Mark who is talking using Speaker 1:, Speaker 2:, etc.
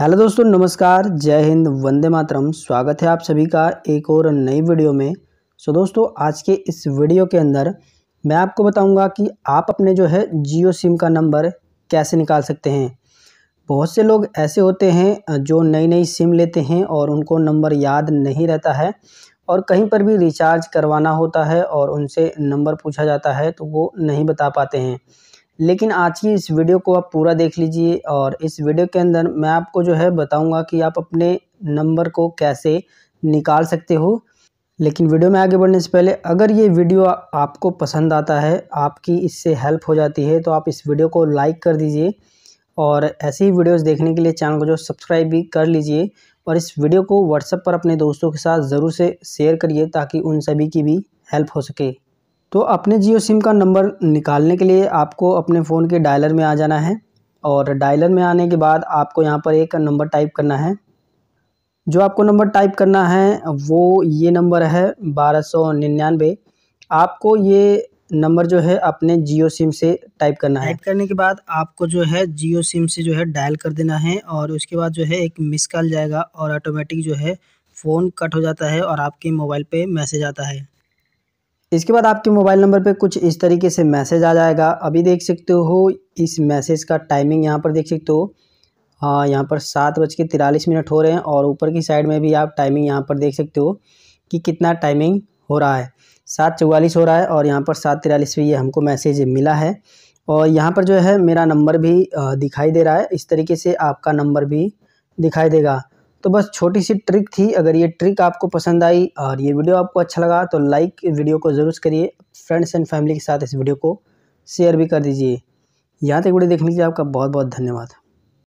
Speaker 1: hello दोस्तों नमस्कार जय हिंद वंदे मातरम स्वागत है आप सभी का एक और नई वीडियो में सो दोस्तों आज के इस वीडियो के अंदर मैं आपको बताऊंगा कि आप अपने जो है जियो सिम का नंबर कैसे निकाल सकते हैं बहुत से लोग ऐसे होते हैं जो नई नई सिम लेते हैं और उनको नंबर याद नहीं रहता है और कहीं पर भी रिचार्ज करवाना होता है और उनसे नंबर पूछा जाता है तो वो नहीं बता पाते हैं लेकिन आज की इस वीडियो को आप पूरा देख लीजिए और इस वीडियो के अंदर मैं आपको जो है बताऊंगा कि आप अपने नंबर को कैसे निकाल सकते हो लेकिन वीडियो में आगे बढ़ने से पहले अगर ये वीडियो आपको पसंद आता है आपकी इससे हेल्प हो जाती है तो आप इस वीडियो को लाइक कर दीजिए और ऐसे ही वीडियोस देखने के लिए चैनल को जो सब्सक्राइब भी कर लीजिए और इस वीडियो को व्हाट्सएप पर अपने दोस्तों के साथ ज़रूर से शेयर करिए ताकि उन सभी की भी हेल्प हो सके तो अपने जियो सिम का नंबर निकालने के लिए आपको अपने फ़ोन के डायलर में आ जाना है और डायलर में आने के बाद आपको यहाँ पर एक नंबर टाइप करना है जो आपको नंबर टाइप करना है वो ये नंबर है बारह सौ निन्यानवे आपको ये नंबर जो है अपने जियो सिम से टाइप करना है टाइप करने के बाद आपको जो है जियो सिम से जो है डायल कर देना है और उसके बाद जो है एक मिस कॉल जाएगा और ऑटोमेटिक जो है फ़ोन कट हो जाता है और आपके मोबाइल पे मैसेज आता है इसके बाद आपके मोबाइल नंबर पे कुछ इस तरीके से मैसेज आ जाएगा अभी देख सकते हो इस मैसेज का टाइमिंग यहाँ पर देख सकते हो हाँ यहाँ पर सात बज के तिरालीस मिनट हो रहे हैं और ऊपर की साइड में भी आप टाइमिंग यहाँ पर देख सकते हो कि कितना टाइमिंग हो रहा है सात चौवालीस हो रहा है और यहाँ पर सात तिरालीस भी ये हमको मैसेज मिला है और यहाँ पर जो है मेरा नंबर भी दिखाई दे रहा है इस तरीके से आपका नंबर भी दिखाई देगा तो बस छोटी सी ट्रिक थी अगर ये ट्रिक आपको पसंद आई और ये वीडियो आपको अच्छा लगा तो लाइक वीडियो को ज़रूर करिए फ्रेंड्स एंड फैमिली के साथ इस वीडियो को शेयर भी कर दीजिए यहाँ तक वीडियो देखने के लिए आपका बहुत बहुत धन्यवाद